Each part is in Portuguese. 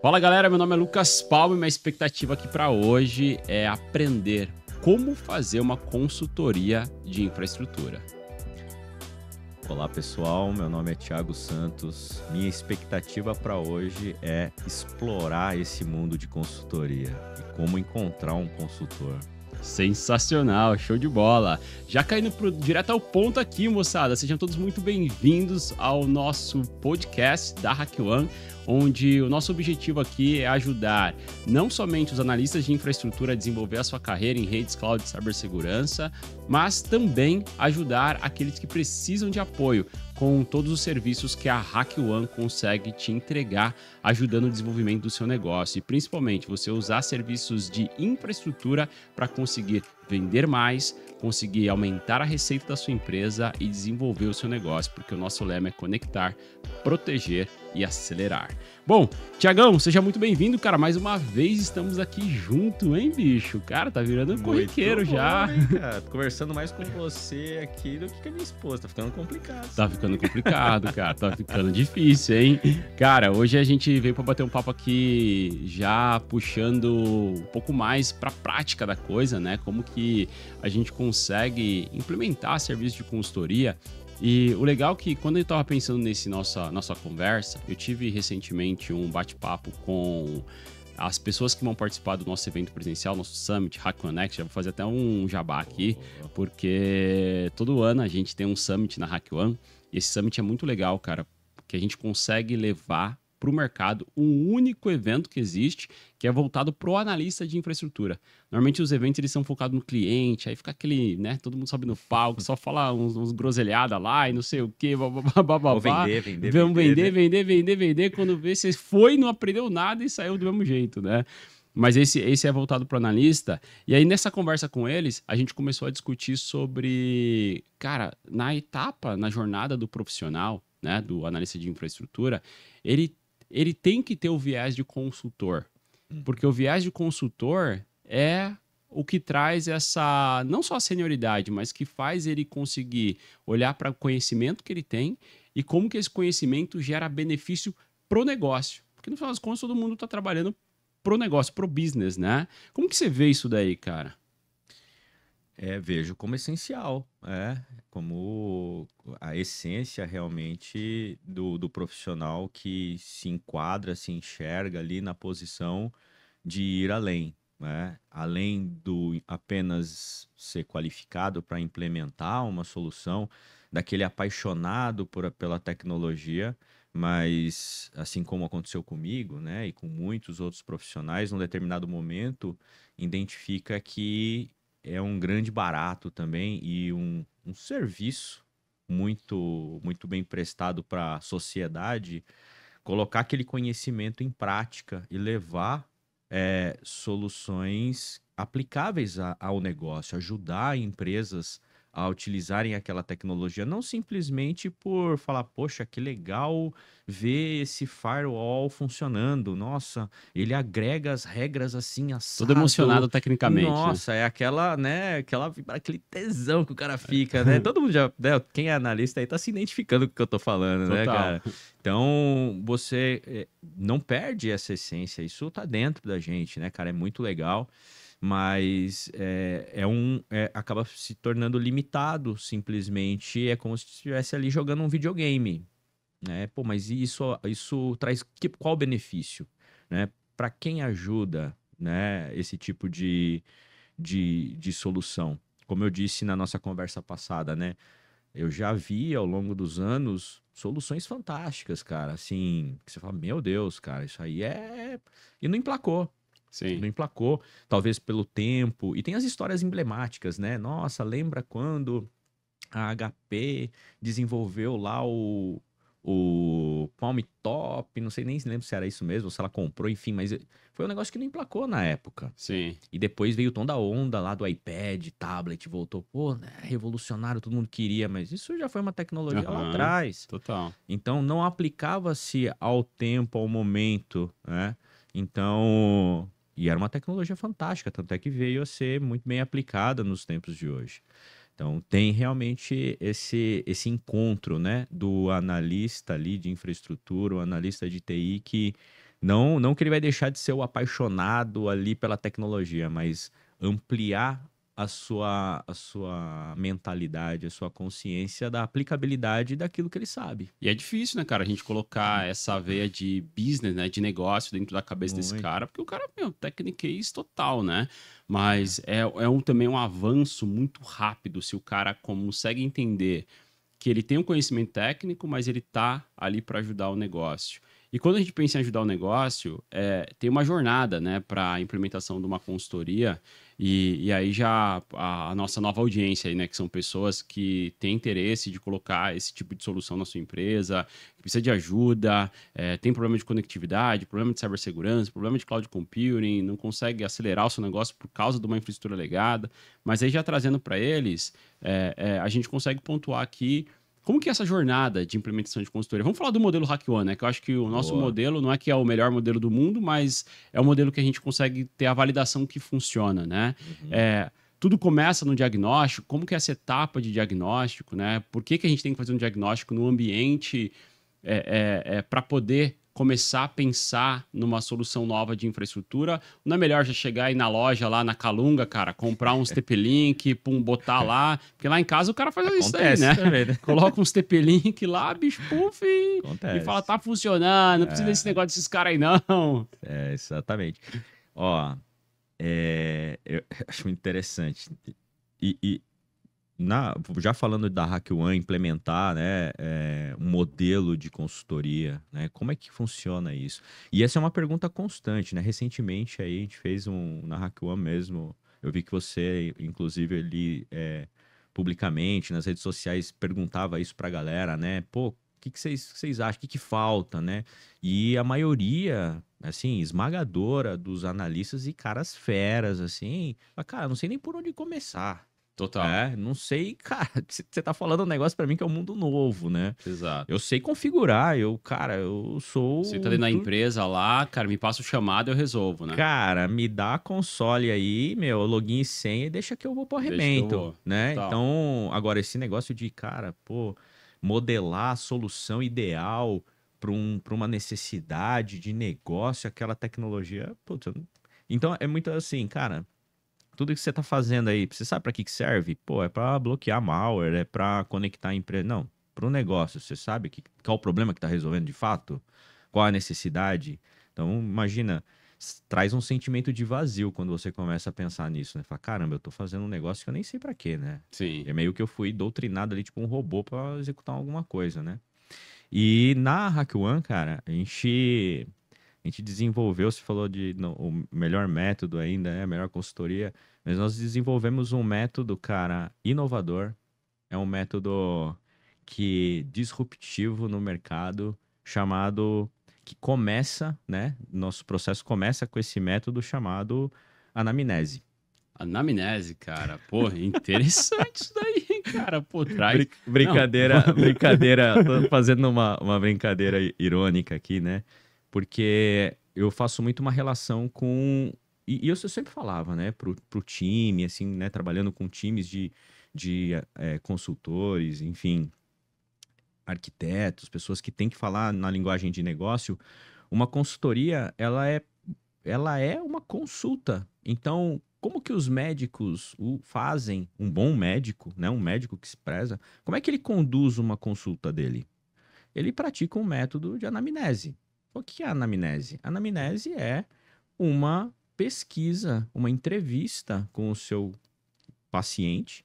Fala galera, meu nome é Lucas Palme e minha expectativa aqui para hoje é aprender como fazer uma consultoria de infraestrutura. Olá pessoal, meu nome é Thiago Santos. Minha expectativa para hoje é explorar esse mundo de consultoria e como encontrar um consultor. Sensacional, show de bola. Já caindo pro, direto ao ponto aqui, moçada. Sejam todos muito bem-vindos ao nosso podcast da Hack One, onde o nosso objetivo aqui é ajudar não somente os analistas de infraestrutura a desenvolver a sua carreira em redes cloud e cibersegurança, mas também ajudar aqueles que precisam de apoio com todos os serviços que a HackOne consegue te entregar, ajudando o desenvolvimento do seu negócio e principalmente você usar serviços de infraestrutura para conseguir vender mais, conseguir aumentar a receita da sua empresa e desenvolver o seu negócio, porque o nosso lema é conectar, proteger e acelerar. Bom, Tiagão, seja muito bem-vindo, cara. Mais uma vez estamos aqui junto, hein, bicho? Cara, tá virando um corriqueiro bom, já. Hein, cara? Tô conversando mais com você aqui do que com a minha esposa. Tá ficando complicado. Tá ficando complicado, cara. Tá ficando difícil, hein? Cara, hoje a gente veio para bater um papo aqui já puxando um pouco mais pra prática da coisa, né? Como que a gente consegue implementar serviço de consultoria e o legal é que quando eu estava pensando nesse nossa nossa conversa, eu tive recentemente um bate-papo com as pessoas que vão participar do nosso evento presencial, nosso Summit Hack Connect, já vou fazer até um jabá aqui, porque todo ano a gente tem um Summit na Hack One, e esse Summit é muito legal, cara, que a gente consegue levar para o mercado um único evento que existe, que é voltado para o analista de infraestrutura. Normalmente os eventos eles são focados no cliente, aí fica aquele, né? Todo mundo sobe no palco, só fala uns, uns groselhada lá e não sei o que babá. vender, vender, Vamos vender, vender, né? vender, vender, vender. Quando vê, você foi, não aprendeu nada e saiu do mesmo jeito, né? Mas esse, esse é voltado para o analista. E aí, nessa conversa com eles, a gente começou a discutir sobre, cara, na etapa, na jornada do profissional, né, do analista de infraestrutura, ele ele tem que ter o viés de consultor. Hum. Porque o viés de consultor é o que traz essa, não só a senioridade, mas que faz ele conseguir olhar para o conhecimento que ele tem e como que esse conhecimento gera benefício pro negócio. Porque no final das contas todo mundo está trabalhando pro negócio, pro business, né? Como que você vê isso daí, cara? é, vejo como essencial, é, como a essência realmente do, do profissional que se enquadra, se enxerga ali na posição de ir além, né? além do apenas ser qualificado para implementar uma solução, daquele apaixonado por, pela tecnologia, mas assim como aconteceu comigo, né, e com muitos outros profissionais, num determinado momento identifica que é um grande barato também e um, um serviço muito, muito bem prestado para a sociedade colocar aquele conhecimento em prática e levar é, soluções aplicáveis a, ao negócio, ajudar empresas a utilizarem aquela tecnologia, não simplesmente por falar, poxa, que legal ver esse firewall funcionando, nossa, ele agrega as regras assim, assado. Todo emocionado tecnicamente. Né? Nossa, é aquela, né, aquela, aquele tesão que o cara fica, né? Todo mundo já, né, quem é analista aí tá se identificando com o que eu tô falando, né, Total. né, cara? Então, você eh, não perde essa essência, isso tá dentro da gente, né, cara? É muito legal mas é, é um é, acaba se tornando limitado simplesmente é como se estivesse ali jogando um videogame né pô mas isso isso traz que, qual benefício né para quem ajuda né esse tipo de, de, de solução como eu disse na nossa conversa passada né eu já vi ao longo dos anos soluções fantásticas cara assim que você fala meu Deus cara isso aí é e não emplacou Sim. Não emplacou, talvez pelo tempo. E tem as histórias emblemáticas, né? Nossa, lembra quando a HP desenvolveu lá o, o Palm Top, não sei nem se lembro se era isso mesmo, se ela comprou, enfim, mas foi um negócio que não emplacou na época. Sim. E depois veio o tom da onda lá do iPad, tablet, voltou, pô, né, revolucionário, todo mundo queria, mas isso já foi uma tecnologia uhum, lá atrás. Total. Então não aplicava-se ao tempo, ao momento, né? Então, e era uma tecnologia fantástica, tanto é que veio a ser muito bem aplicada nos tempos de hoje. Então, tem realmente esse, esse encontro né, do analista ali de infraestrutura, o analista de TI, que não, não que ele vai deixar de ser o apaixonado ali pela tecnologia, mas ampliar a sua, a sua mentalidade, a sua consciência da aplicabilidade daquilo que ele sabe. E é difícil, né, cara, a gente colocar essa veia de business, né, de negócio dentro da cabeça Muito. desse cara, porque o cara, meu, tecniquez total, né? Mas é. é, é um, também um avanço muito rápido se o cara consegue entender que ele tem um conhecimento técnico, mas ele tá ali para ajudar o negócio. E quando a gente pensa em ajudar o negócio, é, tem uma jornada né, para a implementação de uma consultoria. E, e aí já a, a, nossa nova audiência, aí, né, que são pessoas que têm interesse de colocar esse tipo de solução na sua empresa, que precisa de ajuda, é, tem problema de conectividade, problema de cibersegurança, problema de cloud computing, não consegue acelerar o seu negócio por causa de uma infraestrutura legada. Mas aí já trazendo para eles, é, é, a gente consegue pontuar aqui como que é essa jornada de implementação de consultoria? Vamos falar do modelo Hack One, né? Que eu acho que o nosso Boa. modelo não é que é o melhor modelo do mundo, mas é o modelo que a gente consegue ter a validação que funciona, né? Uhum. É, tudo começa no diagnóstico. Como que é essa etapa de diagnóstico, né? Por que, que a gente tem que fazer um diagnóstico no ambiente é, é, é para poder começar a pensar numa solução nova de infraestrutura, não é melhor já chegar e na loja lá na Calunga, cara, comprar um TP-Link, pum, botar lá, porque lá em casa o cara faz Acontece, isso aí, né? né? Coloca um TP-Link lá, bicho, puf, e, e fala, tá funcionando, não precisa é. desse negócio desses caras aí, não. É, exatamente. Ó, é, eu acho interessante. E, e, na, já falando da HackOne implementar né, é, um modelo de consultoria, né, como é que funciona isso? E essa é uma pergunta constante, né? Recentemente aí a gente fez um, na HackOne mesmo, eu vi que você, inclusive, ali é, publicamente nas redes sociais perguntava isso para a galera, né? Pô, o que, que, vocês, vocês acham? O que, que falta, né? E a maioria, assim, esmagadora dos analistas e caras feras, assim, cara, não sei nem por onde começar, Total. É, não sei, cara, você tá falando um negócio para mim que é um mundo novo, né? Exato. Eu sei configurar, eu, cara, eu sou. Você tá dentro da empresa lá, cara, me passa o chamado eu resolvo, né? Cara, me dá console aí, meu, login e senha e deixa que eu vou pro arrebento, vou. né? Total. Então, agora, esse negócio de, cara, pô, modelar a solução ideal para um, pra uma necessidade de negócio, aquela tecnologia, putz, então é muito assim, cara, tudo que você está fazendo aí, você sabe para que, que serve? Pô, é para bloquear malware, é para conectar a empresa. Não, para o negócio, você sabe que, qual o problema que está resolvendo de fato? Qual a necessidade? Então, imagina, traz um sentimento de vazio quando você começa a pensar nisso, né? Fala, caramba, eu estou fazendo um negócio que eu nem sei para quê, né? Sim. É meio que eu fui doutrinado ali, tipo um robô para executar alguma coisa, né? E na Hack One, cara, a gente a gente desenvolveu, se falou de no, o melhor método ainda, né? a melhor consultoria, mas nós desenvolvemos um método, cara, inovador. É um método que disruptivo no mercado, chamado que começa, né? Nosso processo começa com esse método chamado anamnese. Anamnese, cara. Pô, é interessante isso daí, cara. Pô, traz. brincadeira, brincadeira. Tô fazendo uma, uma brincadeira irônica aqui, né? porque eu faço muito uma relação com. E, e eu sempre falava, né, pro, pro time, assim, né, trabalhando com times de, de é, consultores, enfim, arquitetos, pessoas que têm que falar na linguagem de negócio. Uma consultoria, ela é, ela é uma consulta. Então, como que os médicos o fazem, um bom médico, né, um médico que se preza, como é que ele conduz uma consulta dele? Ele pratica um método de anamnese. O que é a anamnese? A anamnese é uma pesquisa, uma entrevista com o seu paciente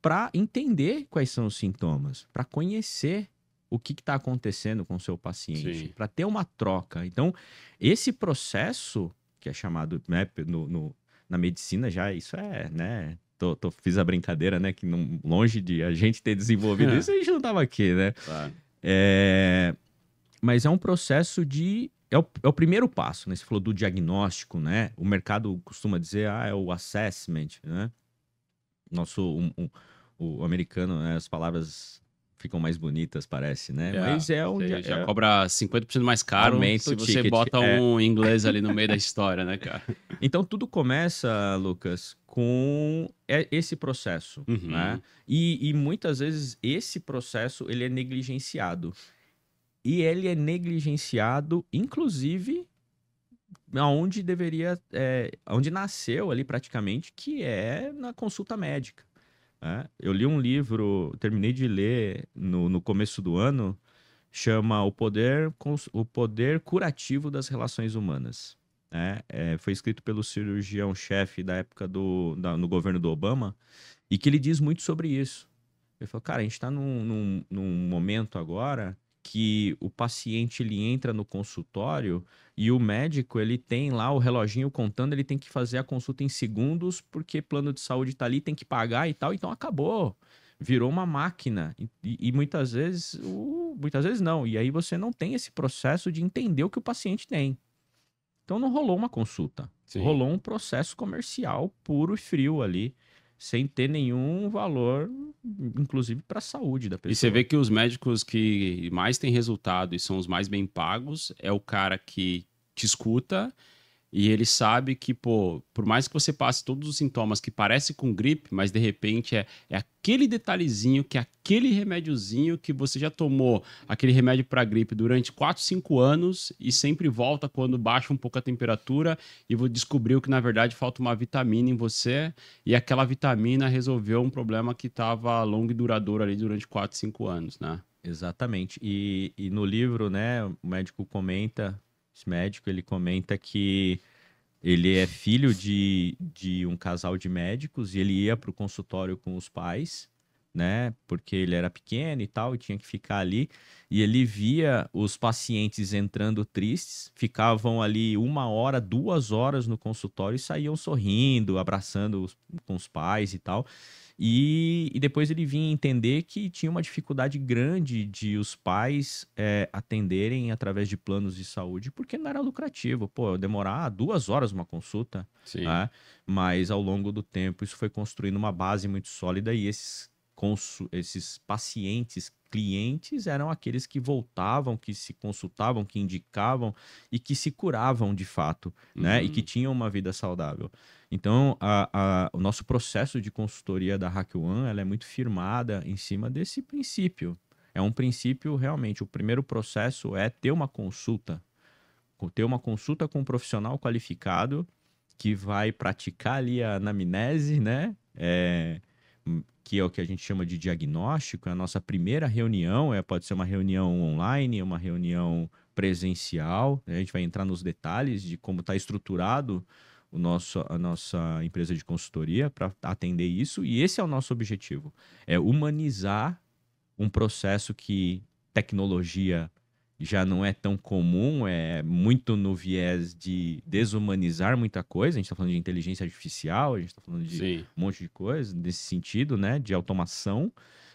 para entender quais são os sintomas, para conhecer o que está acontecendo com o seu paciente, para ter uma troca. Então, esse processo, que é chamado né, no, no, na medicina já, isso é, né? Tô, tô, fiz a brincadeira, né? Que não, longe de a gente ter desenvolvido é. isso, a gente não estava aqui, né? Claro. É, mas é um processo de. É o, é o primeiro passo, né? Você falou do diagnóstico, né? O mercado costuma dizer, ah, é o assessment, né? Nosso, um, um, o americano, né? as palavras ficam mais bonitas, parece, né? É, mas é um. É já é... cobra 50% mais caro se você ticket, bota é... um inglês ali no meio da história, né, cara? Então tudo começa, Lucas, com é, esse processo, uhum. né? E, e, muitas vezes esse processo ele é negligenciado e ele é negligenciado, inclusive onde deveria, é, onde nasceu ali praticamente, que é na consulta médica. Né? Eu li um livro, terminei de ler no, no começo do ano, chama o poder, o poder curativo das relações humanas. Né? É, foi escrito pelo cirurgião-chefe da época do da, no governo do Obama e que ele diz muito sobre isso. Ele falou, cara, a gente está num, num, num momento agora que o paciente ele entra no consultório e o médico ele tem lá o reloginho contando, ele tem que fazer a consulta em segundos porque plano de saúde tá ali, tem que pagar e tal, então acabou. Virou uma máquina e, e muitas vezes, muitas vezes não. E aí você não tem esse processo de entender o que o paciente tem. Então não rolou uma consulta, Sim. rolou um processo comercial puro e frio ali sem ter nenhum valor, inclusive para a saúde da pessoa. E você vê que os médicos que mais têm resultado e são os mais bem pagos é o cara que te escuta e ele sabe que, pô, por mais que você passe todos os sintomas que parece com gripe, mas de repente é, é aquele detalhezinho, que é aquele remédiozinho que você já tomou, aquele remédio para gripe durante 4, 5 anos e sempre volta quando baixa um pouco a temperatura e descobriu que na verdade falta uma vitamina em você e aquela vitamina resolveu um problema que estava longo e duradouro ali durante 4, 5 anos, né? Exatamente. E, e no livro, né, o médico comenta esse médico, ele comenta que ele é filho de, de um casal de médicos e ele ia para o consultório com os pais, né? Porque ele era pequeno e tal, e tinha que ficar ali. E ele via os pacientes entrando tristes, ficavam ali uma hora, duas horas no consultório e saíam sorrindo, abraçando os, com os pais e tal. E, e, depois ele vinha entender que tinha uma dificuldade grande de os pais é, atenderem através de planos de saúde, porque não era lucrativo. Pô, demorar duas horas uma consulta. Né? Mas ao longo do tempo isso foi construindo uma base muito sólida e esses esses pacientes, clientes, eram aqueles que voltavam, que se consultavam, que indicavam e que se curavam de fato, uhum. né? E que uhum. tinham uma vida saudável. Então, a, a, o nosso processo de consultoria da HackOne, ela é muito firmada em cima desse princípio. É um princípio, realmente, o primeiro processo é ter uma consulta, ter uma consulta com um profissional qualificado que vai praticar ali a anamnese, né? É, que é o que a gente chama de diagnóstico, é a nossa primeira reunião, é, pode ser uma reunião online, uma reunião presencial, né? a gente vai entrar nos detalhes de como está estruturado o nosso, a nossa empresa de consultoria para atender isso, e esse é o nosso objetivo, é humanizar um processo que tecnologia já não é tão comum, é muito no viés de desumanizar muita coisa. A gente está falando de inteligência artificial, a gente está falando de Sim. um monte de coisa nesse sentido, né? De automação.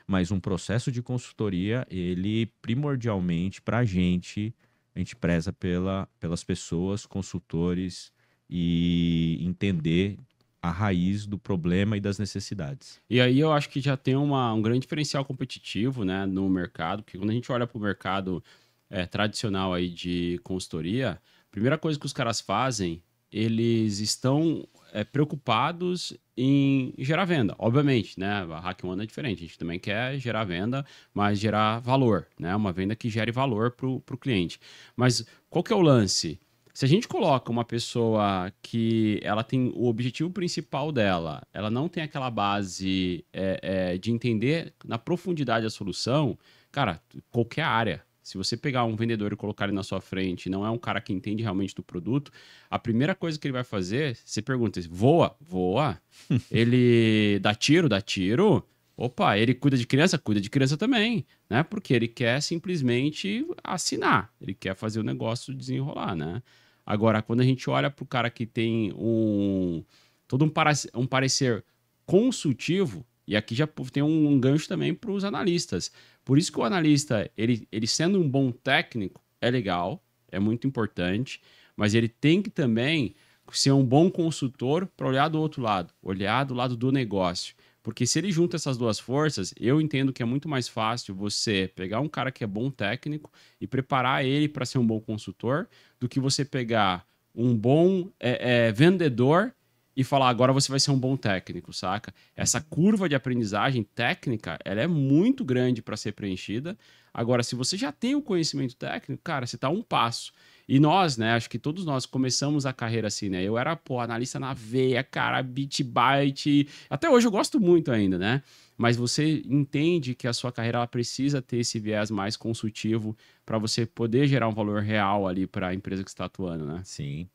Mas um processo de consultoria, ele primordialmente, para a gente, a gente preza pela, pelas pessoas, consultores e entender a raiz do problema e das necessidades. E aí eu acho que já tem uma, um grande diferencial competitivo né, no mercado, porque quando a gente olha para o mercado é, tradicional aí de consultoria, a primeira coisa que os caras fazem, eles estão é, preocupados em gerar venda, obviamente, né? A Hack One é diferente, a gente também quer gerar venda, mas gerar valor, né? Uma venda que gere valor para o cliente. Mas qual que é o lance? Se a gente coloca uma pessoa que ela tem o objetivo principal dela, ela não tem aquela base é, é, de entender na profundidade a solução, cara, qualquer área se você pegar um vendedor e colocar ele na sua frente, não é um cara que entende realmente do produto, a primeira coisa que ele vai fazer, você pergunta: voa, voa. ele dá tiro, dá tiro. Opa, ele cuida de criança, cuida de criança também, né? Porque ele quer simplesmente assinar, ele quer fazer o negócio desenrolar, né? Agora, quando a gente olha para o cara que tem um todo um, um parecer consultivo, e aqui já tem um, um gancho também para os analistas. Por isso que o analista, ele, ele sendo um bom técnico, é legal, é muito importante, mas ele tem que também ser um bom consultor para olhar do outro lado, olhar do lado do negócio. Porque se ele junta essas duas forças, eu entendo que é muito mais fácil você pegar um cara que é bom técnico e preparar ele para ser um bom consultor do que você pegar um bom é, é, vendedor e falar agora você vai ser um bom técnico, saca? Essa curva de aprendizagem técnica, ela é muito grande para ser preenchida. Agora, se você já tem o conhecimento técnico, cara, você está um passo. E nós, né, acho que todos nós começamos a carreira assim, né? Eu era, pô, analista na veia, cara, bit byte. Até hoje eu gosto muito ainda, né? Mas você entende que a sua carreira ela precisa ter esse viés mais consultivo para você poder gerar um valor real ali para a empresa que está atuando, né? Sim.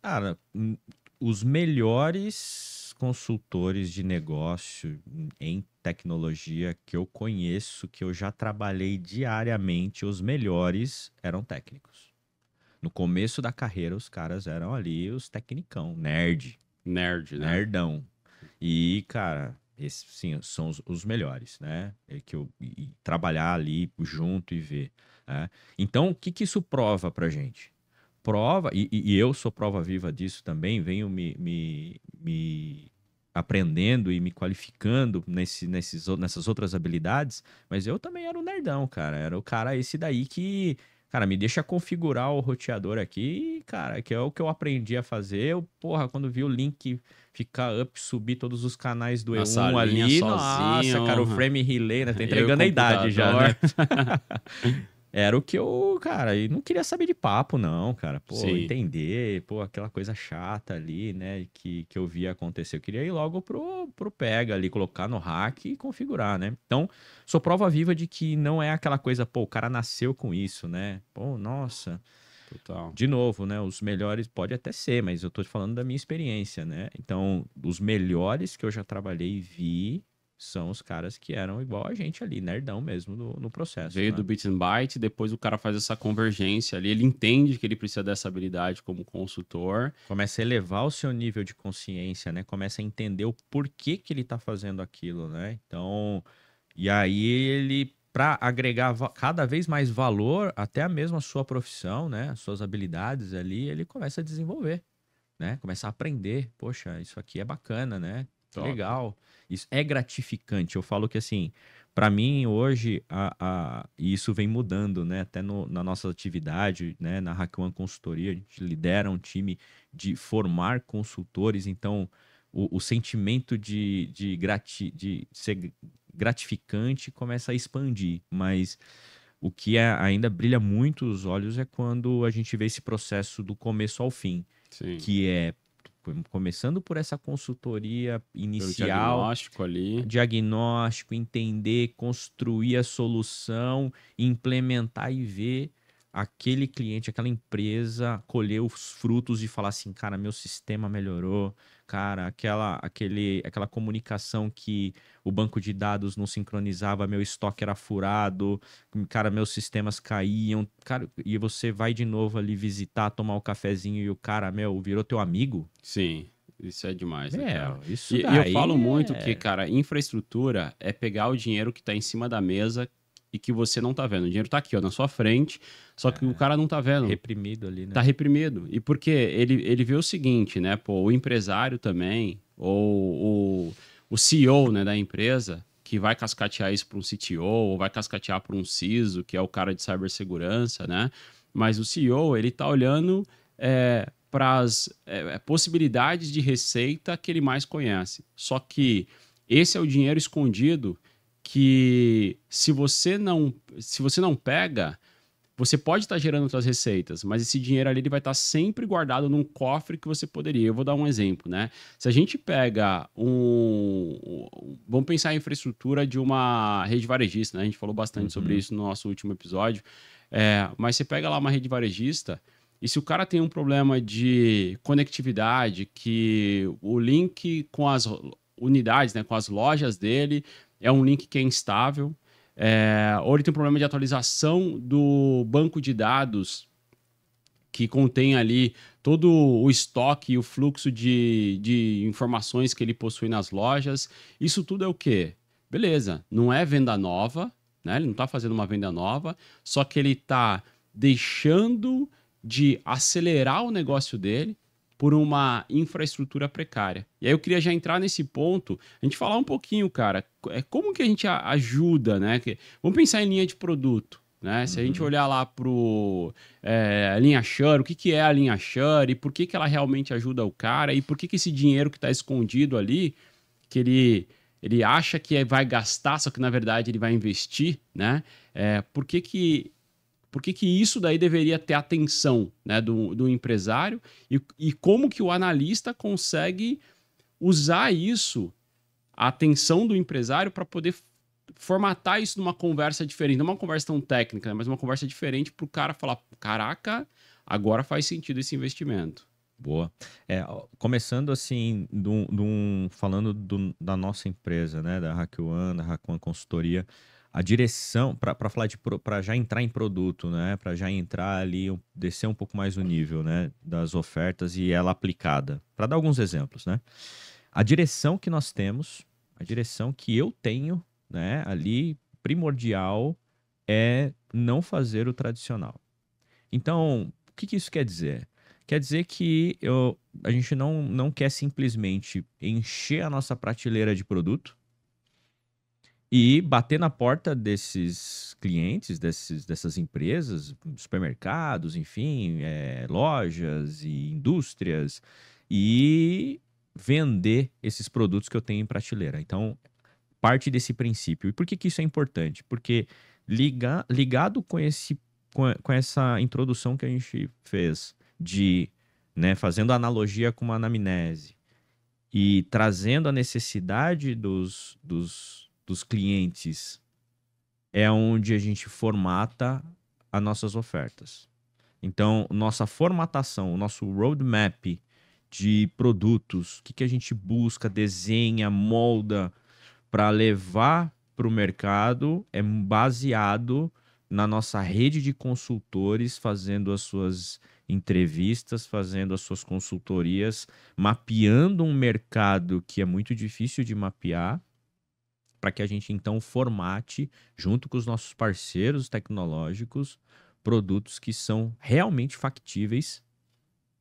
Cara, hum, os melhores consultores de negócio em tecnologia que eu conheço, que eu já trabalhei diariamente, os melhores eram técnicos. No começo da carreira, os caras eram ali os tecnicão, nerd. Nerd, né? Nerdão. E, cara, esses sim, são os, os melhores, né? É que eu trabalhar ali junto e ver. Né? Então, o que, que isso prova pra gente? prova, e, e, eu sou prova viva disso também, venho me, me, me aprendendo e me qualificando nesse, nesses, nessas outras habilidades, mas eu também era o um nerdão, cara. Era o cara esse daí que, cara, me deixa configurar o roteador aqui, cara, que é o que eu aprendi a fazer. Eu, porra, quando vi o link ficar up, subir todos os canais do nossa, E1 ali, sozinho, nossa, cara, o frame relay, né? Tá entregando a idade já, né? Era o que eu, cara, e não queria saber de papo, não, cara. Pô, Sim. entender, pô, aquela coisa chata ali, né, que, que eu via acontecer. Eu queria ir logo pro, pro pega ali, colocar no hack e configurar, né? Então, sou prova viva de que não é aquela coisa, pô, o cara nasceu com isso, né? Pô, nossa. Total. De novo, né? Os melhores pode até ser, mas eu tô falando da minha experiência, né? Então, os melhores que eu já trabalhei e vi são os caras que eram igual a gente ali, nerdão mesmo no, no processo. Veio né? do Bits and Byte, depois o cara faz essa convergência ali, ele entende que ele precisa dessa habilidade como consultor. Começa a elevar o seu nível de consciência, né? Começa a entender o porquê que ele está fazendo aquilo, né? Então, e aí ele para agregar cada vez mais valor até mesmo a sua profissão, né, as suas habilidades ali, ele começa a desenvolver, né? Começa a aprender, poxa, isso aqui é bacana, né? Top. Legal. Isso é gratificante. Eu falo que assim, para mim hoje a, a, e isso vem mudando, né? Até no, na nossa atividade, né? Na One Consultoria a gente lidera um time de formar consultores. Então o, o sentimento de, de, grati, de ser gratificante começa a expandir, mas o que é, ainda brilha muito os olhos é quando a gente vê esse processo do começo ao fim, Sim. que é começando por essa consultoria inicial, diagnóstico ali, diagnóstico, entender, construir a solução, implementar e ver aquele cliente, aquela empresa colher os frutos e falar assim, cara, meu sistema melhorou, cara, aquela, aquele, aquela comunicação que o banco de dados não sincronizava, meu estoque era furado, hum, cara, meus sistemas caíam, cara, e você vai de novo ali visitar, tomar o um cafezinho e o cara, meu, virou teu amigo? Sim. Isso é demais, É, isso e, eu falo muito é que, cara, infraestrutura é pegar o dinheiro que está em cima da mesa, e que você não tá vendo. O dinheiro tá aqui, ó, na sua frente, só que é, o cara não tá vendo. Reprimido ali, né? Tá reprimido. E porque ele, ele vê o seguinte, né, pô, o empresário também, ou o, o CEO, né, da empresa, que vai cascatear isso para um CTO, ou vai cascatear para um CISO, que é o cara de cibersegurança, né? Mas o CEO, ele tá olhando é, para as é, é, possibilidades de receita que ele mais conhece. Só que esse é o dinheiro escondido que se você não se você não pega, você pode estar tá gerando outras receitas, mas esse dinheiro ali ele vai estar tá sempre guardado num cofre que você poderia. Eu vou dar um exemplo, né? Se a gente pega um, vamos pensar a infraestrutura de uma rede varejista, né? A gente falou bastante uhum. sobre isso no nosso último episódio. É, mas você pega lá uma rede varejista, e se o cara tem um problema de conectividade, que o link com as unidades, né, com as lojas dele, é um link que é instável, é, ou ele tem um problema de atualização do banco de dados que contém ali todo o estoque e o fluxo de, de informações que ele possui nas lojas. Isso tudo é o quê? Beleza, não é venda nova, né? ele não está fazendo uma venda nova, só que ele está deixando de acelerar o negócio dele por uma infraestrutura precária. E aí eu queria já entrar nesse ponto, a gente falar um pouquinho, cara, é, como que a gente ajuda, né? Vamos pensar em linha de produto. Né? Se a gente uhum. olhar lá para é, a linha Share, o que, que é a linha Share e por que, que ela realmente ajuda o cara e por que, que esse dinheiro que está escondido ali, que ele, ele acha que é, vai gastar, só que na verdade ele vai investir, né? É, por que, que por que, que isso daí deveria ter atenção né, do, do empresário e, e como que o analista consegue usar isso, a atenção do empresário, para poder formatar isso numa conversa diferente, não uma conversa tão técnica, né, mas uma conversa diferente para o cara falar, caraca, agora faz sentido esse investimento. Boa. É, começando assim, do, do, falando do, da nossa empresa, né, da Hackuan, da Hackuan Consultoria, a direção, para falar de para já entrar em produto, né? Para já entrar ali, descer um pouco mais o nível, né? Das ofertas e ela aplicada. Para dar alguns exemplos, né? A direção que nós temos, a direção que eu tenho, né? Ali primordial é não fazer o tradicional. Então, o que, que isso quer dizer? Quer dizer que eu, a gente não, não quer simplesmente encher a nossa prateleira de produto, e bater na porta desses clientes, desses, dessas empresas, supermercados, enfim, é, lojas e indústrias, e vender esses produtos que eu tenho em prateleira. Então, parte desse princípio. E por que, que isso é importante? Porque liga, ligado com, esse, com, com essa introdução que a gente fez de, né, fazendo analogia com uma anamnese e trazendo a necessidade dos, dos dos clientes é onde a gente formata as nossas ofertas. Então, nossa formatação, o nosso roadmap de produtos, o que, que a gente busca, desenha, molda para levar para o mercado é baseado na nossa rede de consultores fazendo as suas entrevistas, fazendo as suas consultorias, mapeando um mercado que é muito difícil de mapear para que a gente então formate, junto com os nossos parceiros tecnológicos, produtos que são realmente factíveis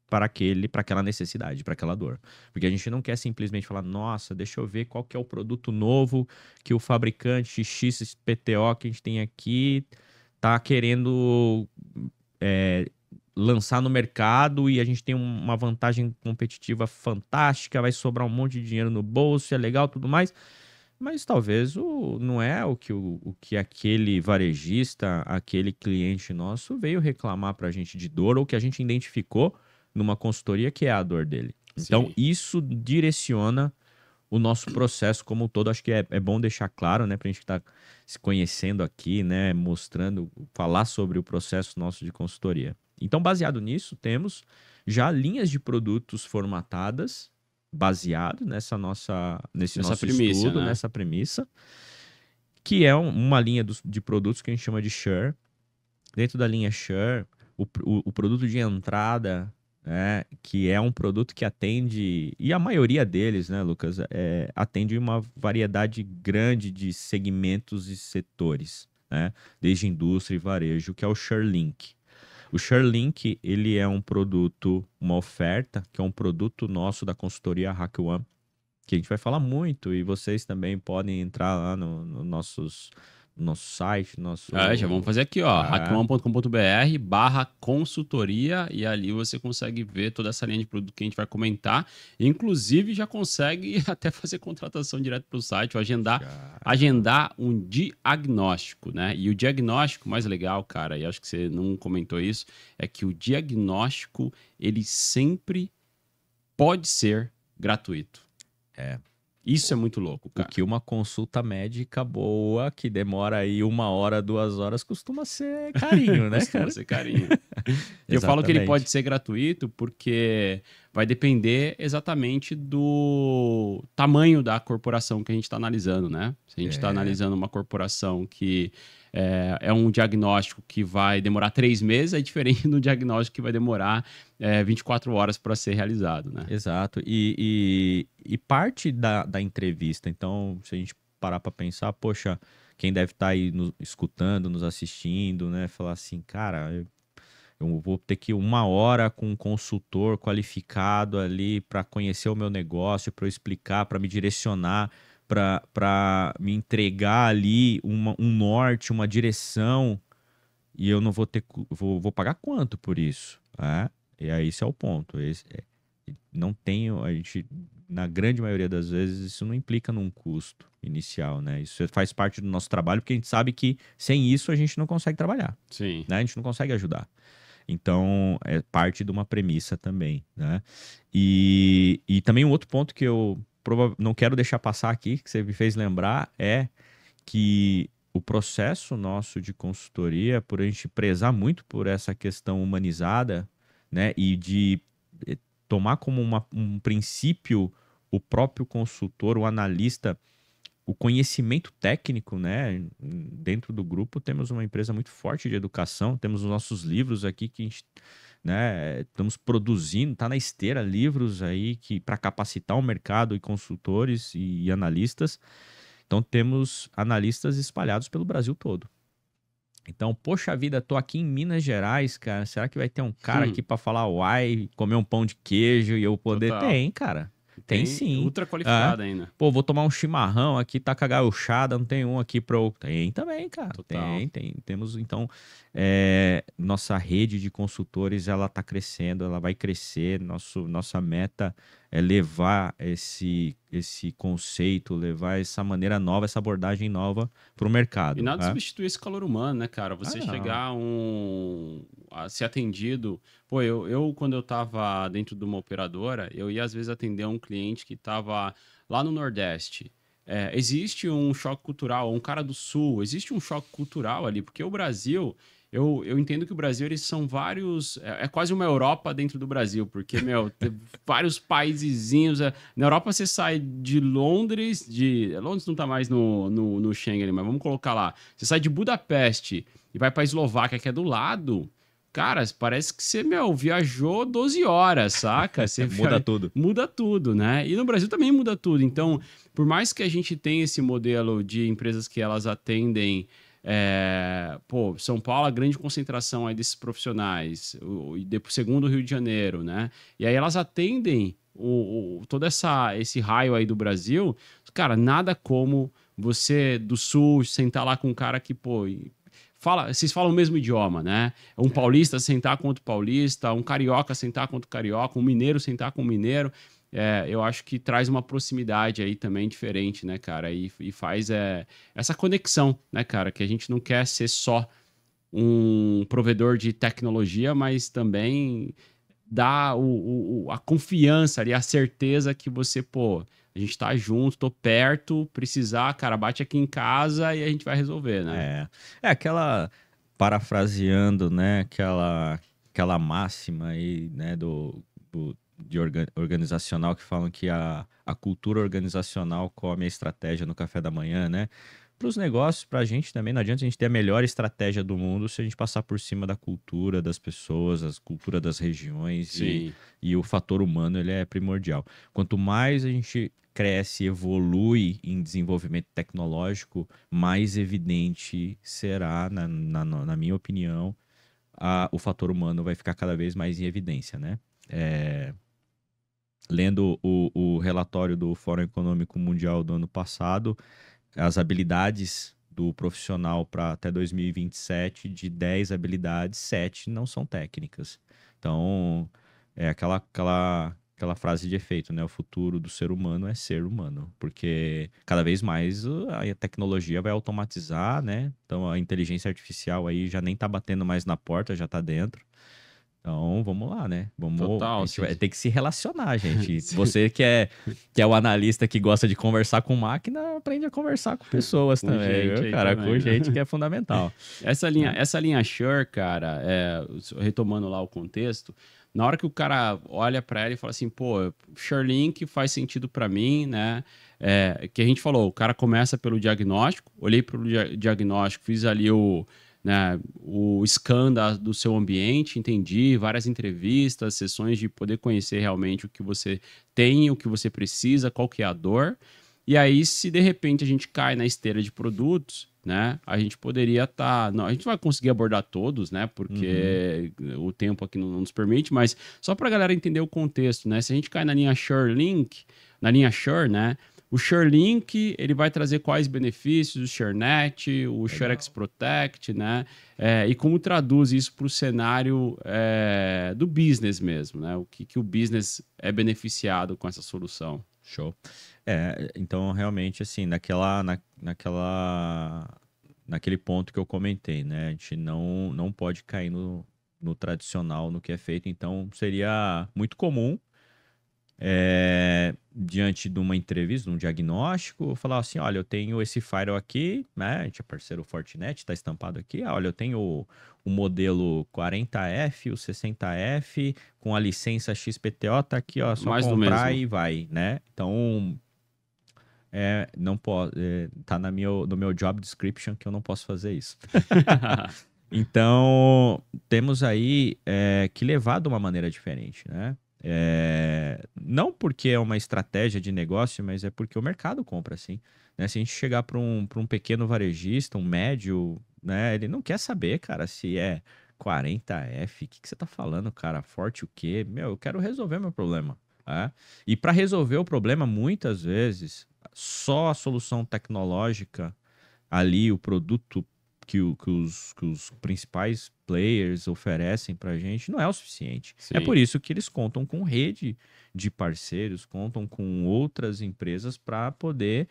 para aquele, para aquela necessidade, para aquela dor. Porque a gente não quer simplesmente falar, nossa, deixa eu ver qual que é o produto novo que o fabricante XPTO que a gente tem aqui tá querendo é, lançar no mercado e a gente tem uma vantagem competitiva fantástica, vai sobrar um monte de dinheiro no bolso, é legal, tudo mais mas talvez o, não é o que, o, o que aquele varejista, aquele cliente nosso veio reclamar para a gente de dor ou que a gente identificou numa consultoria que é a dor dele. Então, Sim. isso direciona o nosso processo como um todo. Acho que é, é bom deixar claro, né, para a gente estar está se conhecendo aqui, né, mostrando, falar sobre o processo nosso de consultoria. Então, baseado nisso, temos já linhas de produtos formatadas baseado nessa nossa, nesse nessa nosso premissa, estudo, né? nessa premissa, que é um, uma linha dos, de produtos que a gente chama de share. Dentro da linha share, o, o, o produto de entrada, né, que é um produto que atende, e a maioria deles, né, Lucas, é, atende uma variedade grande de segmentos e setores, né, desde indústria e varejo, que é o ShareLink. O ShareLink, ele é um produto, uma oferta, que é um produto nosso da consultoria HackOne, que a gente vai falar muito e vocês também podem entrar lá nos no nossos nosso site, nosso. É, já vamos fazer aqui, ó. É. hackathon.com.br barra consultoria e ali você consegue ver toda essa linha de produto que a gente vai comentar. Inclusive, já consegue até fazer contratação direto para o site, agendar, agendar um diagnóstico, né? E o diagnóstico mais legal, cara, e acho que você não comentou isso, é que o diagnóstico ele sempre pode ser gratuito. É. Isso é muito louco, cara. Porque uma consulta médica boa, que demora aí uma hora, duas horas, costuma ser carinho, né? costuma ser carinho. eu falo que ele pode ser gratuito porque vai depender exatamente do tamanho da corporação que a gente está analisando, né? Se a gente está é. analisando uma corporação que é, é, um diagnóstico que vai demorar três meses, é diferente do diagnóstico que vai demorar é, 24 horas para ser realizado, né? Exato. E, e, e parte da, da, entrevista, então, se a gente parar para pensar, poxa, quem deve estar tá aí escutando, nos assistindo, né? Falar assim, cara, eu vou ter que uma hora com um consultor qualificado ali para conhecer o meu negócio, para eu explicar, para me direcionar, para me entregar ali uma, um norte, uma direção, e eu não vou ter. Vou, vou pagar quanto por isso? Né? E aí esse é o ponto. Esse, é, não tenho. A gente, na grande maioria das vezes, isso não implica num custo inicial, né? Isso faz parte do nosso trabalho, porque a gente sabe que sem isso a gente não consegue trabalhar. Sim. Né? A gente não consegue ajudar. Então, é parte de uma premissa também, né? E, e também um outro ponto que eu não quero deixar passar aqui, que você me fez lembrar, é que o processo nosso de consultoria, por a gente prezar muito por essa questão humanizada, né? E de eh, tomar como uma, um princípio o próprio consultor, o analista, o conhecimento técnico, né? Dentro do grupo temos uma empresa muito forte de educação, temos os nossos livros aqui que a gente, né, estamos produzindo, tá na esteira livros aí que para capacitar o mercado e consultores e, e analistas. Então temos analistas espalhados pelo Brasil todo. Então, poxa vida, tô aqui em Minas Gerais, cara. Será que vai ter um cara hum. aqui para falar uai, comer um pão de queijo e eu poder? Total. Tem, cara. Tem, tem sim. Ultra qualificada é. ainda. Pô, vou tomar um chimarrão aqui, tá com a gauchada, não tem um aqui pra Tem também, cara. Total. Tem, tem. Temos, então, é, nossa rede de consultores, ela tá crescendo, ela vai crescer, nosso, nossa meta é levar esse, esse conceito, levar essa maneira nova, essa abordagem nova para o mercado. E nada é? substitui esse calor humano, né, cara? Você ah, chegar um, a ser atendido. Pô, eu, eu quando eu estava dentro de uma operadora, eu ia às vezes atender um cliente que estava lá no Nordeste. É, existe um choque cultural, um cara do Sul, existe um choque cultural ali, porque o Brasil eu, eu entendo que o Brasil, eles são vários. É, é quase uma Europa dentro do Brasil, porque, meu, tem vários paizinhos. É, na Europa, você sai de Londres, de. Londres não tá mais no, no, no Schengen, mas vamos colocar lá. Você sai de Budapeste e vai pra Eslováquia, que é do lado. Cara, parece que você, meu, viajou 12 horas, saca? Você muda viaja... tudo. Muda tudo, né? E no Brasil também muda tudo. Então, por mais que a gente tenha esse modelo de empresas que elas atendem é, pô, São Paulo, a grande concentração aí desses profissionais, o, segundo o Rio de Janeiro, né? E aí elas atendem o, o, todo essa, esse raio aí do Brasil. Cara, nada como você do Sul sentar lá com um cara que, pô, fala, vocês falam o mesmo idioma, né? Um é. paulista sentar com o paulista, um carioca sentar com o carioca, um mineiro sentar com um mineiro é, eu acho que traz uma proximidade aí também diferente, né, cara? E, e faz é, essa conexão, né, cara? Que a gente não quer ser só um provedor de tecnologia, mas também dá o, o, a confiança ali, a certeza que você, pô, a gente tá junto, tô perto, precisar, cara, bate aqui em casa e a gente vai resolver, né? É, é aquela, parafraseando, né, aquela, aquela máxima aí, né, do, do de orga organizacional que falam que a, a cultura organizacional come a estratégia no café da manhã, né? Para os negócios, para a gente também, não adianta a gente ter a melhor estratégia do mundo se a gente passar por cima da cultura das pessoas, a cultura das regiões e, e o fator humano ele é primordial. Quanto mais a gente cresce, evolui em desenvolvimento tecnológico, mais evidente será, na, na, na minha opinião, a, o fator humano vai ficar cada vez mais em evidência, né? É, lendo o, o relatório do Fórum Econômico Mundial do ano passado, as habilidades do profissional para até 2027, de 10 habilidades, 7 não são técnicas. Então, é aquela, aquela, aquela frase de efeito, né? O futuro do ser humano é ser humano, porque cada vez mais a tecnologia vai automatizar, né? Então, a inteligência artificial aí já nem tá batendo mais na porta, já tá dentro. Então, vamos lá, né? Vamos, Total, Tem ter que se relacionar, gente. Você que é, que é o analista que gosta de conversar com máquina, aprende a conversar com pessoas com também, viu, cara? Também. Com né? gente que é fundamental. Essa linha, essa linha Sure, cara, é, retomando lá o contexto, na hora que o cara olha para ela e fala assim, pô, Sherlink faz sentido para mim, né? É, que a gente falou, o cara começa pelo diagnóstico, olhei para o diagnóstico, fiz ali o né, o scan da, do seu ambiente, entendi, várias entrevistas, sessões de poder conhecer realmente o que você tem, o que você precisa, qual que é a dor. E aí, se de repente a gente cai na esteira de produtos, né? A gente poderia estar. Tá... Não, a gente vai conseguir abordar todos, né? Porque uhum. o tempo aqui não, não, nos permite, mas só para a galera entender o contexto, né? Se a gente cai na linha Link, na linha Share, né? O ShareLink, ele vai trazer quais benefícios, o ShareNet, o ShareX Protect, né? É, e como traduz isso para o cenário é, do business mesmo, né? O que, que o business é beneficiado com essa solução. Show. É, então, realmente, assim, naquela, na, naquela, naquele ponto que eu comentei, né? A gente não, não pode cair no, no tradicional, no que é feito. Então, seria muito comum é, diante de uma entrevista, de um diagnóstico, falar assim: olha, eu tenho esse firewall aqui, né? A gente é parceiro Fortinet, está estampado aqui. Ah, olha, eu tenho o, o, modelo 40F, o 60F, com a licença XPTO, tá aqui, ó, só Mais comprar e vai, né? Então. É, não pode, é, tá na meu, no meu job description que eu não posso fazer isso. então, temos aí é, que levar de uma maneira diferente, né? É, não porque é uma estratégia de negócio, mas é porque o mercado compra assim. Né? Se a gente chegar para um, um pequeno varejista, um médio, né? Ele não quer saber, cara, se é 40F, o que, que você está falando, cara? Forte o quê? Meu, eu quero resolver meu problema. Tá? E para resolver o problema, muitas vezes, só a solução tecnológica ali, o produto que, o, que, os, que os principais players oferecem para a gente não é o suficiente. É Sim. É por isso que eles contam com rede de parceiros, contam com outras empresas para poder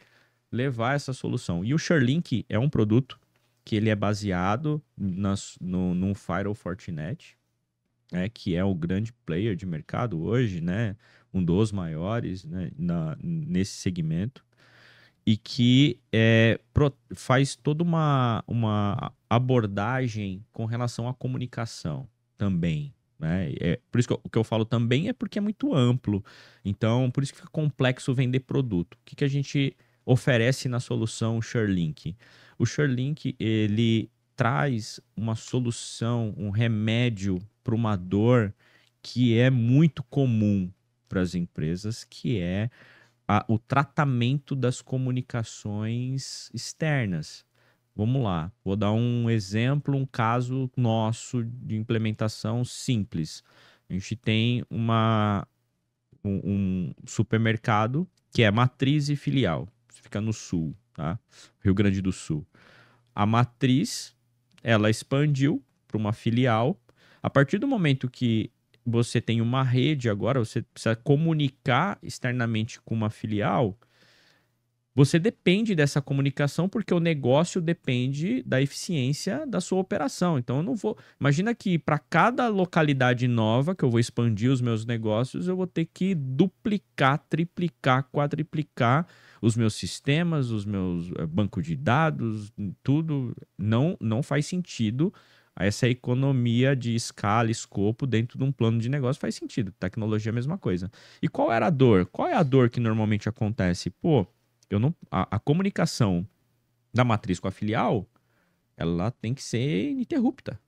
levar essa solução. E o Sherlink é um produto que ele é baseado nas, no, Fire Firewall Fortinet, né, que é o grande player de mercado hoje, né, um dos maiores né, na, nesse segmento e que é, pro, faz toda uma, uma abordagem com relação à comunicação também. Né? É, por isso que eu, que eu falo também é porque é muito amplo. Então, por isso que fica complexo vender produto. O que, que a gente oferece na solução ShareLink? O ShareLink, ele traz uma solução, um remédio para uma dor que é muito comum para as empresas, que é a, o tratamento das comunicações externas. Vamos lá, vou dar um exemplo, um caso nosso de implementação simples. A gente tem uma, um, um supermercado que é matriz e filial, fica no sul, tá? Rio Grande do Sul. A matriz, ela expandiu para uma filial. A partir do momento que você tem uma rede agora, você precisa comunicar externamente com uma filial, você depende dessa comunicação porque o negócio depende da eficiência da sua operação. Então eu não vou. Imagina que para cada localidade nova que eu vou expandir os meus negócios, eu vou ter que duplicar, triplicar, quadriplicar os meus sistemas, os meus eh, banco de dados, tudo não não faz sentido essa economia de escala, escopo dentro de um plano de negócio faz sentido. Tecnologia é a mesma coisa. E qual era a dor? Qual é a dor que normalmente acontece? Pô, eu não a, a comunicação da matriz com a filial, ela tem que ser ininterrupta.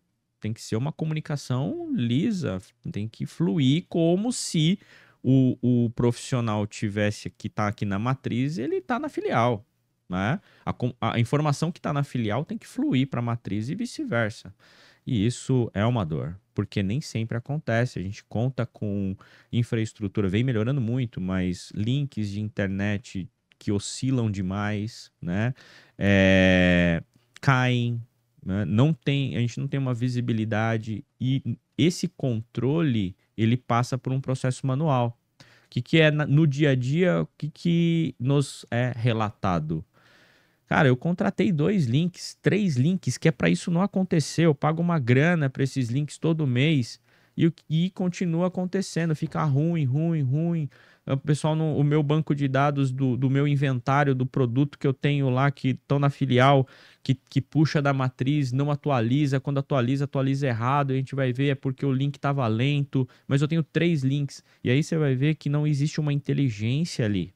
Tem que ser uma comunicação lisa, tem que fluir como se o, o profissional tivesse que estar tá aqui na matriz, ele tá na filial. Né? A, a informação que está na filial tem que fluir para a matriz e vice-versa. E isso é uma dor, porque nem sempre acontece. A gente conta com infraestrutura, vem melhorando muito, mas links de internet que oscilam demais, né? É, caem, né? não tem, a gente não tem uma visibilidade e esse controle ele passa por um processo manual. O que, que é no dia a dia, o que, que nos é relatado? Cara, eu contratei dois links, três links, que é para isso não acontecer. Eu pago uma grana para esses links todo mês e, e continua acontecendo. Fica ruim, ruim, ruim. O pessoal, no, o meu banco de dados do, do meu inventário, do produto que eu tenho lá, que estão na filial, que, que puxa da matriz, não atualiza. Quando atualiza, atualiza errado. A gente vai ver é porque o link estava lento. Mas eu tenho três links. E aí você vai ver que não existe uma inteligência ali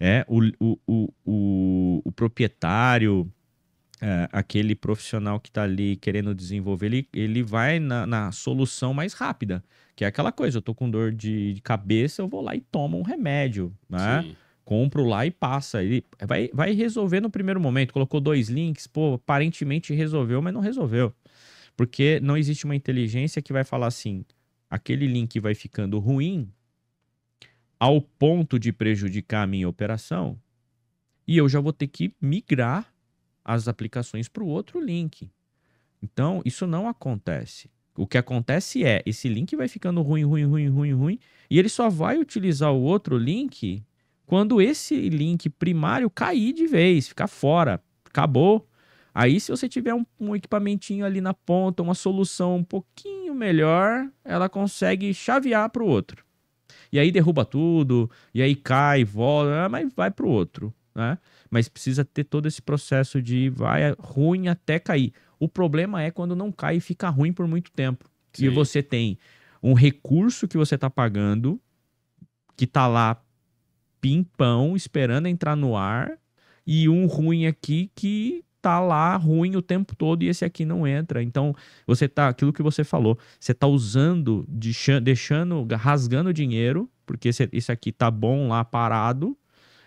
é o, o, o, o, o proprietário, é, aquele profissional que está ali querendo desenvolver, ele, ele vai na, na, solução mais rápida, que é aquela coisa, eu tô com dor de, de cabeça, eu vou lá e tomo um remédio, né? Sim compro lá e passa. Ele vai, vai resolver no primeiro momento. Colocou dois links, pô, aparentemente resolveu, mas não resolveu. Porque não existe uma inteligência que vai falar assim: aquele link vai ficando ruim, ao ponto de prejudicar a minha operação, e eu já vou ter que migrar as aplicações para o outro link. Então, isso não acontece. O que acontece é, esse link vai ficando ruim, ruim, ruim, ruim, ruim, e ele só vai utilizar o outro link quando esse link primário cair de vez, ficar fora, acabou. Aí, se você tiver um, um equipamentinho ali na ponta, uma solução um pouquinho melhor, ela consegue chavear para o outro. E aí derruba tudo, e aí cai, volta, ah, mas vai pro outro, né? Mas precisa ter todo esse processo de vai ruim até cair. O problema é quando não cai e fica ruim por muito tempo. Sim. E você tem um recurso que você tá pagando, que tá lá pimpão, esperando entrar no ar, e um ruim aqui que tá lá ruim o tempo todo e esse aqui não entra. Então, você tá, aquilo que você falou, você tá usando, deixando, rasgando dinheiro, porque esse, esse aqui tá bom lá parado,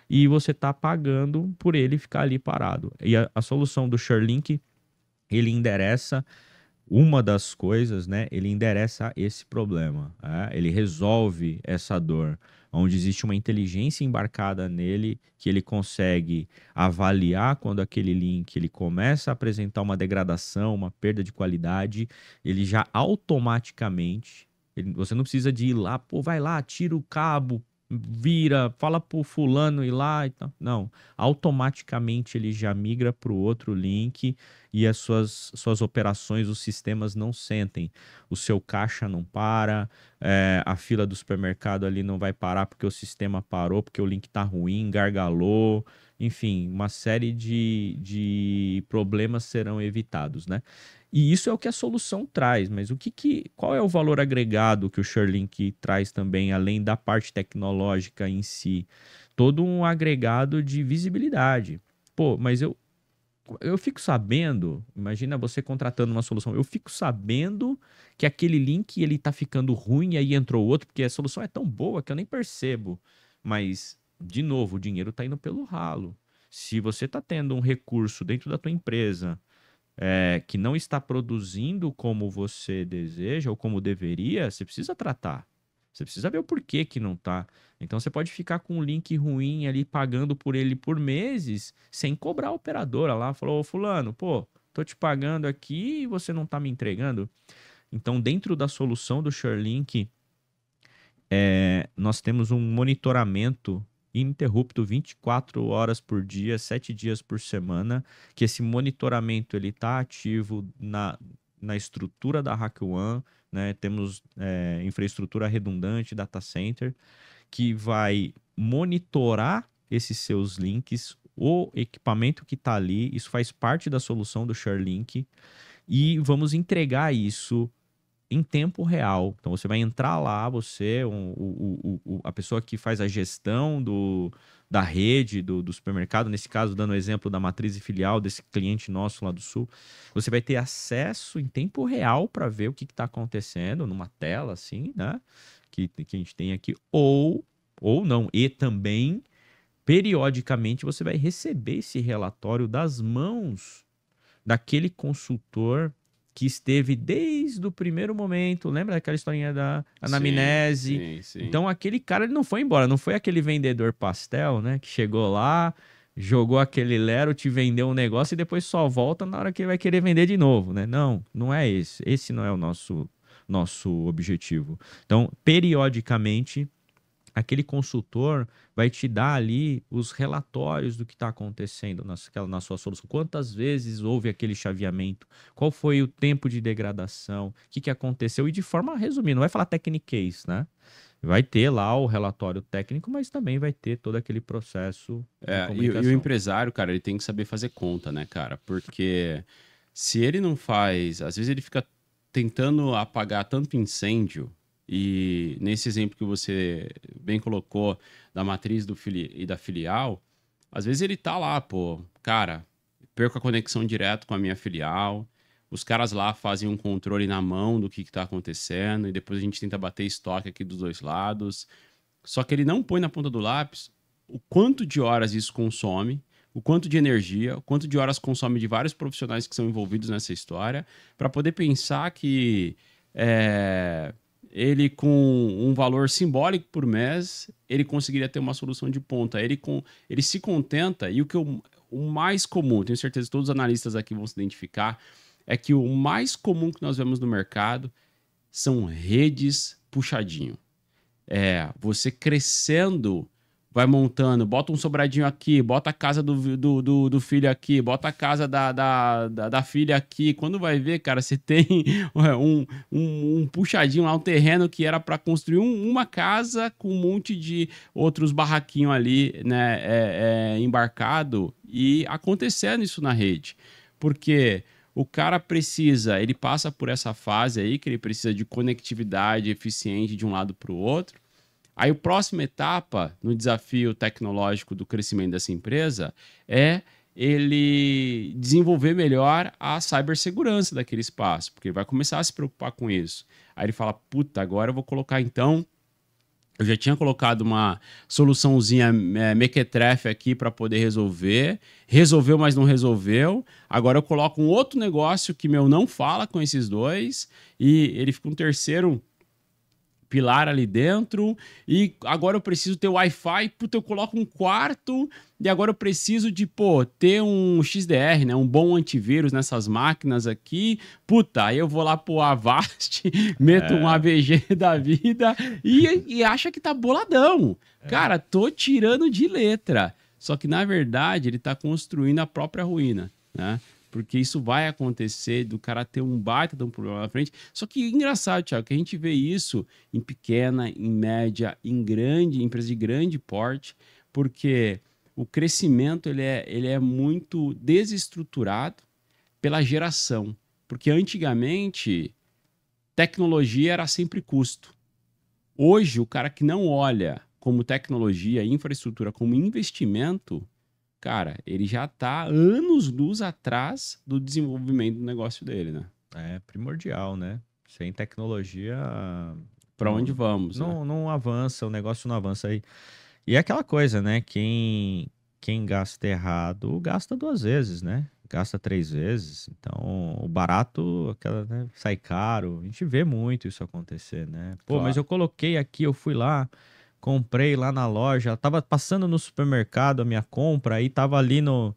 e você tá pagando por ele ficar ali parado. E a, a solução do Sherlink, ele endereça uma das coisas, né? Ele endereça esse problema, é? ele resolve essa dor onde existe uma inteligência embarcada nele que ele consegue avaliar quando aquele link ele começa a apresentar uma degradação, uma perda de qualidade, ele já automaticamente, ele, você não precisa de ir lá, pô, vai lá, tira o cabo, vira, fala pro fulano ir lá e tal. Não, automaticamente ele já migra para o outro link e as suas, suas operações, os sistemas não sentem. O seu caixa não para, é, a fila do supermercado ali não vai parar porque o sistema parou, porque o link tá ruim, gargalou. Enfim, uma série de, de problemas serão evitados, né? E isso é o que a solução traz, mas o que, que qual é o valor agregado que o Sherlink traz também, além da parte tecnológica em si? Todo um agregado de visibilidade. Pô, mas eu, eu fico sabendo, imagina você contratando uma solução, eu fico sabendo que aquele link ele está ficando ruim e aí entrou outro, porque a solução é tão boa que eu nem percebo. Mas, de novo, o dinheiro está indo pelo ralo. Se você está tendo um recurso dentro da tua empresa é, que não está produzindo como você deseja ou como deveria, você precisa tratar. Você precisa ver o porquê que não tá. Então você pode ficar com um link ruim ali pagando por ele por meses sem cobrar a operadora lá. Falou, fulano, pô, tô te pagando aqui e você não tá me entregando. Então, dentro da solução do ShareLink, é, nós temos um monitoramento ininterrupto 24 horas por dia, 7 dias por semana, que esse monitoramento ele está ativo na, na estrutura da HackOne, né? temos é, infraestrutura redundante, data center, que vai monitorar esses seus links, o equipamento que está ali, isso faz parte da solução do ShareLink, e vamos entregar isso em tempo real. Então você vai entrar lá, você, um, o, a pessoa que faz a gestão do, da rede do, do supermercado, nesse caso, dando o exemplo da matriz e filial desse cliente nosso lá do sul, você vai ter acesso em tempo real para ver o que está acontecendo numa tela assim, né? Que, que a gente tem aqui, ou, ou não, e também periodicamente você vai receber esse relatório das mãos daquele consultor que esteve desde o primeiro momento. Lembra daquela historinha da anamnese? Sim, sim, sim. Então aquele cara ele não foi embora, não foi aquele vendedor pastel, né? Que chegou lá, jogou aquele lero, te vendeu um negócio e depois só volta na hora que ele vai querer vender de novo, né? Não, não é esse. Esse não é o nosso nosso objetivo. Então, periodicamente, aquele consultor vai te dar ali os relatórios do que está acontecendo naquela, na sua solução. Quantas vezes houve aquele chaveamento? Qual foi o tempo de degradação? O que, que aconteceu? E de forma resumida, não vai falar technique né? Vai ter lá o relatório técnico, mas também vai ter todo aquele processo. É, e, e o empresário, cara, ele tem que saber fazer conta, né, cara? Porque se ele não faz, às vezes ele fica tentando apagar tanto incêndio e nesse exemplo que você bem colocou da matriz do fili e da filial, às vezes ele tá lá, pô, cara, perco a conexão direto com a minha filial. Os caras lá fazem um controle na mão do que está acontecendo e depois a gente tenta bater estoque aqui dos dois lados. Só que ele não põe na ponta do lápis o quanto de horas isso consome, o quanto de energia, o quanto de horas consome de vários profissionais que são envolvidos nessa história, para poder pensar que é, ele com um valor simbólico por mês, ele conseguiria ter uma solução de ponta. Ele, com, ele se contenta, e o que eu, o mais comum, tenho certeza que todos os analistas aqui vão se identificar, é que o mais comum que nós vemos no mercado são redes puxadinho. É, você crescendo vai montando, bota um sobradinho aqui, bota a casa do, do, do, do filho aqui, bota a casa da, da, da, da, filha aqui. Quando vai ver, cara, você tem um, um, um puxadinho lá, um terreno que era para construir um, uma casa com um monte de outros barraquinhos ali, né, é, é, embarcado e acontecendo isso na rede. Porque o cara precisa, ele passa por essa fase aí que ele precisa de conectividade eficiente de um lado para o outro Aí a próxima etapa no desafio tecnológico do crescimento dessa empresa é ele desenvolver melhor a cibersegurança daquele espaço, porque ele vai começar a se preocupar com isso. Aí ele fala: "Puta, agora eu vou colocar então eu já tinha colocado uma soluçãozinha é, mequetrefe aqui para poder resolver. Resolveu, mas não resolveu. Agora eu coloco um outro negócio que meu não fala com esses dois. E ele fica um terceiro pilar ali dentro, e agora eu preciso ter Wi-Fi, puta, eu coloco um quarto, e agora eu preciso de, pô, ter um XDR, né, um bom antivírus nessas máquinas aqui, puta, aí eu vou lá pro Avast, meto é. um AVG da vida, e, e acha que tá boladão. É. Cara, tô tirando de letra. Só que, na verdade, ele tá construindo a própria ruína, né? Porque isso vai acontecer do cara ter um baita de um problema na frente. Só que engraçado, Thiago, que a gente vê isso em pequena, em média, em grande, em empresa de grande porte, porque o crescimento ele é, ele é muito desestruturado pela geração. Porque antigamente, tecnologia era sempre custo. Hoje, o cara que não olha como tecnologia e infraestrutura como investimento, cara, ele já está anos luz atrás do desenvolvimento do negócio dele, né? É primordial, né? Sem tecnologia. Para onde vamos? Não, né? não avança, o negócio não avança aí. E é aquela coisa, né? Quem, quem gasta errado, gasta duas vezes, né? Gasta três vezes. Então, o barato aquela, né? sai caro. A gente vê muito isso acontecer, né? Pô, claro. mas eu coloquei aqui, eu fui lá comprei lá na loja, tava passando no supermercado a minha compra e tava ali no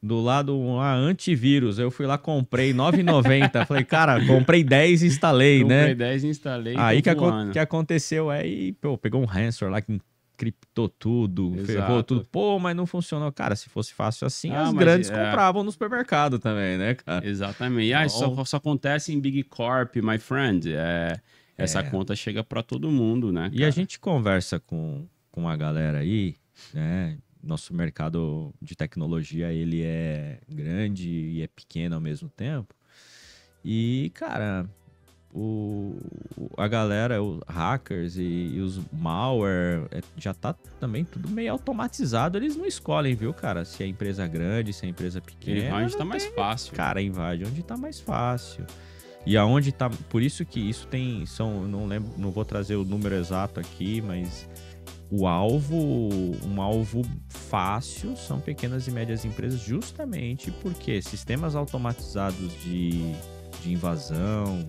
do lado um antivírus. Eu fui lá, comprei 9,90. falei, cara, comprei 10 e instalei, comprei né? Comprei 10 e instalei. Aí que, que aconteceu é, e, pô, pegou um ransomware lá que criptou tudo, Exato. ferrou tudo. Pô, mas não funcionou. Cara, se fosse fácil assim, ah, as grandes é... compravam no supermercado também, né, cara? Exatamente. E oh. só, então só acontece em Big Corp, my friend. É essa é. conta chega para todo mundo, né? E a gente conversa com, com a galera aí, né? Nosso mercado de tecnologia, ele é grande e é pequeno ao mesmo tempo. E, cara, o, a galera, os hackers e, e os malware, é, já tá também tudo meio automatizado. Eles não escolhem, viu, cara? Se é empresa grande, se é empresa pequena. Invade tá tem, mais fácil. Cara, invade onde tá mais fácil. E aonde tá. Por isso que isso tem. São, não lembro, não vou trazer o número exato aqui, mas o alvo, um alvo fácil são pequenas e médias empresas, justamente porque sistemas automatizados de, de invasão,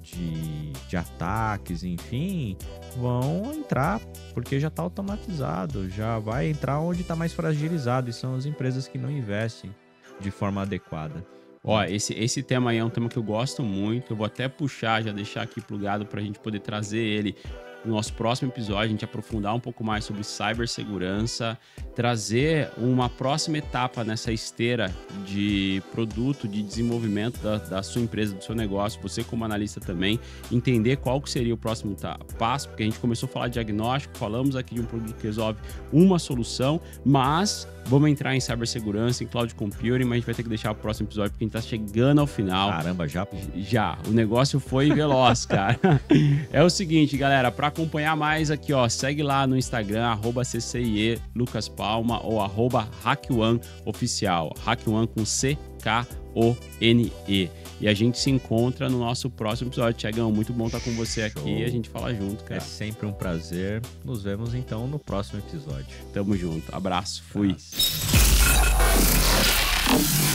de, de ataques, enfim, vão entrar porque já está automatizado, já vai entrar onde está mais fragilizado e são as empresas que não investem de forma adequada. Ó, esse, esse tema aí é um tema que eu gosto muito. Eu vou até puxar, já deixar aqui plugado para a gente poder trazer ele no nosso próximo episódio, a gente aprofundar um pouco mais sobre cibersegurança, trazer uma próxima etapa nessa esteira de produto, de desenvolvimento da, da sua empresa, do seu negócio, você como analista também, entender qual que seria o próximo passo, porque a gente começou a falar de diagnóstico, falamos aqui de um produto que resolve uma solução, mas vamos entrar em cibersegurança, em cloud computing, mas a gente vai ter que deixar o próximo episódio, porque a gente está chegando ao final. Caramba, já? Já. O negócio foi veloz, cara. é o seguinte, galera, para acompanhar mais aqui, ó, segue lá no Instagram, arroba CCIE Lucas Palma ou arroba HackOne HackOne com C-K-O-N-E. E a gente se encontra no nosso próximo episódio. Tiagão, muito bom estar com você Show. aqui. A gente fala junto, cara. É sempre um prazer. Nos vemos então no próximo episódio. Tamo junto. Abraço. Fui. Abraço.